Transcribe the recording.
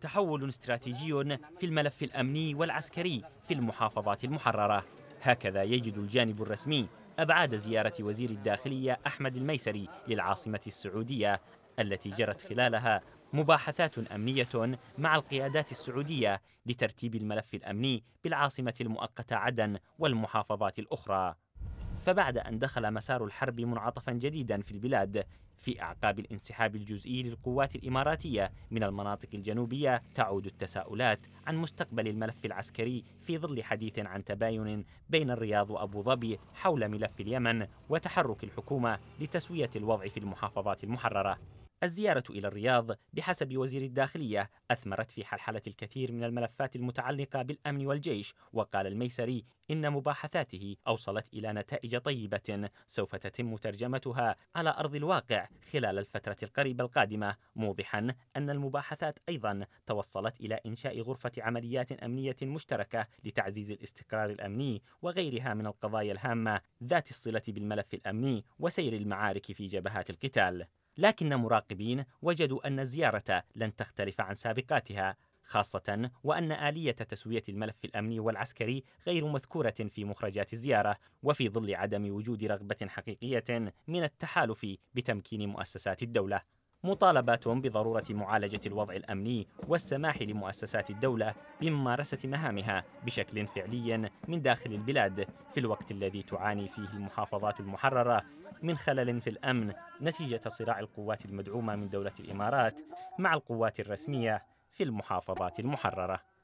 تحول استراتيجي في الملف الأمني والعسكري في المحافظات المحررة هكذا يجد الجانب الرسمي أبعاد زيارة وزير الداخلية أحمد الميسري للعاصمة السعودية التي جرت خلالها مباحثات أمنية مع القيادات السعودية لترتيب الملف الأمني بالعاصمة المؤقتة عدن والمحافظات الأخرى فبعد أن دخل مسار الحرب منعطفا جديدا في البلاد في أعقاب الانسحاب الجزئي للقوات الإماراتية من المناطق الجنوبية تعود التساؤلات عن مستقبل الملف العسكري في ظل حديث عن تباين بين الرياض وأبو ظبي حول ملف اليمن وتحرك الحكومة لتسوية الوضع في المحافظات المحررة الزيارة إلى الرياض بحسب وزير الداخلية أثمرت في حلحلة الكثير من الملفات المتعلقة بالأمن والجيش وقال الميسري إن مباحثاته أوصلت إلى نتائج طيبة سوف تتم ترجمتها على أرض الواقع خلال الفترة القريبة القادمة موضحا أن المباحثات أيضا توصلت إلى إنشاء غرفة عمليات أمنية مشتركة لتعزيز الاستقرار الأمني وغيرها من القضايا الهامة ذات الصلة بالملف الأمني وسير المعارك في جبهات القتال لكن مراقبين وجدوا أن الزيارة لن تختلف عن سابقاتها خاصة وأن آلية تسوية الملف الأمني والعسكري غير مذكورة في مخرجات الزيارة وفي ظل عدم وجود رغبة حقيقية من التحالف بتمكين مؤسسات الدولة مطالبات بضرورة معالجة الوضع الأمني والسماح لمؤسسات الدولة بممارسة مهامها بشكل فعلي من داخل البلاد في الوقت الذي تعاني فيه المحافظات المحررة من خلل في الأمن نتيجة صراع القوات المدعومة من دولة الإمارات مع القوات الرسمية في المحافظات المحرره